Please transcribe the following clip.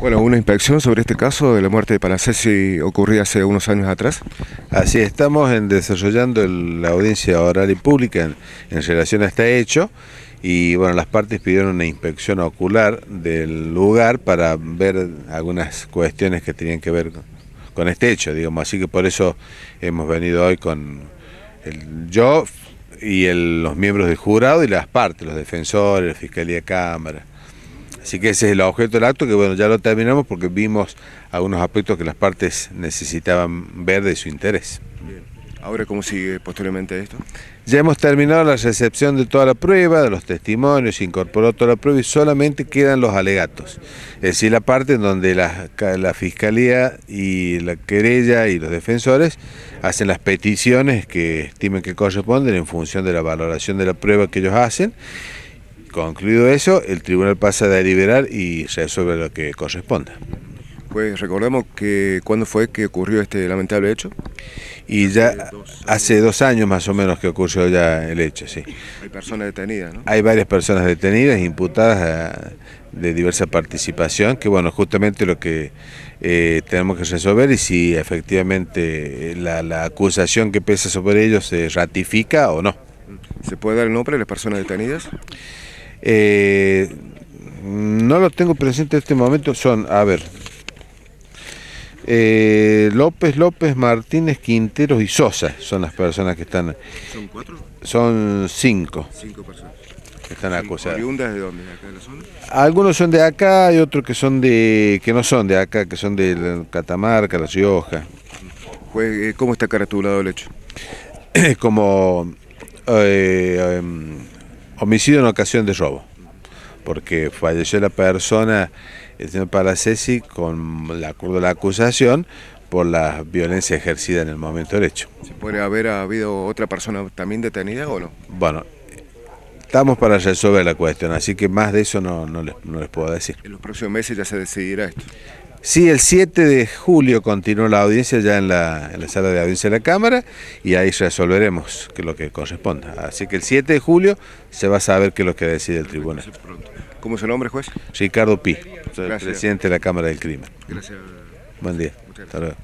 Bueno, una inspección sobre este caso de la muerte de Panacesi ocurría hace unos años atrás. Así estamos desarrollando la audiencia oral y pública en, relación a este hecho y bueno, las partes pidieron una inspección ocular del lugar para ver algunas cuestiones que tenían que ver con, este hecho, digamos, así que por eso hemos venido hoy con el, yo y los miembros del jurado y las partes, los defensores, la Fiscalía Cámara. Así que ese es el objeto del acto, que bueno, ya lo terminamos porque vimos algunos aspectos que las partes necesitaban ver de su interés. Ahora, ¿cómo sigue posteriormente esto? Ya hemos terminado la recepción de toda la prueba, de los testimonios, se incorporó toda la prueba y solamente quedan los alegatos. Es decir, la parte en donde la, la fiscalía y la querella y los defensores hacen las peticiones que estimen que corresponden en función de la valoración de la prueba que ellos hacen Concluido eso, el tribunal pasa a deliberar y resuelve lo que corresponda. Pues recordemos que cuándo fue que ocurrió este lamentable hecho. Y ya hace dos, años más o menos que ocurrió ya el hecho, sí. Hay personas detenidas, ¿no? Hay varias personas detenidas, imputadas ah, de diversa participación, que bueno, justamente lo que eh, tenemos que resolver y si efectivamente eh, la acusación que pesa sobre ellos se ratifica o no. ¿Se puede dar el nombre de las personas detenidas? Eh, no lo tengo presente en este momento, son, a ver, eh, López, López, Martínez, Quinteros y Sosa son las personas que están... ¿Son cuatro? Son cinco. Cinco personas. Que están acusadas. de dónde? acá de la Algunos son de acá y otros que son de que no son de acá, que son de Catamarca, La Rioja. Eh, ¿Cómo está caratulado el hecho? Como em, Homicidio en ocasión de robo, porque falleció la persona, el señor Palacesi, con la, de acusación por la violencia ejercida en el momento del hecho. ¿Se puede haber habido otra persona también detenida o no? Bueno, estamos para resolver la cuestión, así que más de eso no les puedo decir. En los próximos meses ya se decidirá esto. Sí, el 7 de julio continuó la audiencia ya en la, sala de audiencia de la Cámara y ahí resolveremos que lo que corresponda. Así que el 7 de julio se va a saber qué es lo que decide el tribunal. ¿Cómo es el nombre, juez? Ricardo Pi, presidente de la Cámara del Crimen. Gracias. Buen día. Hasta luego.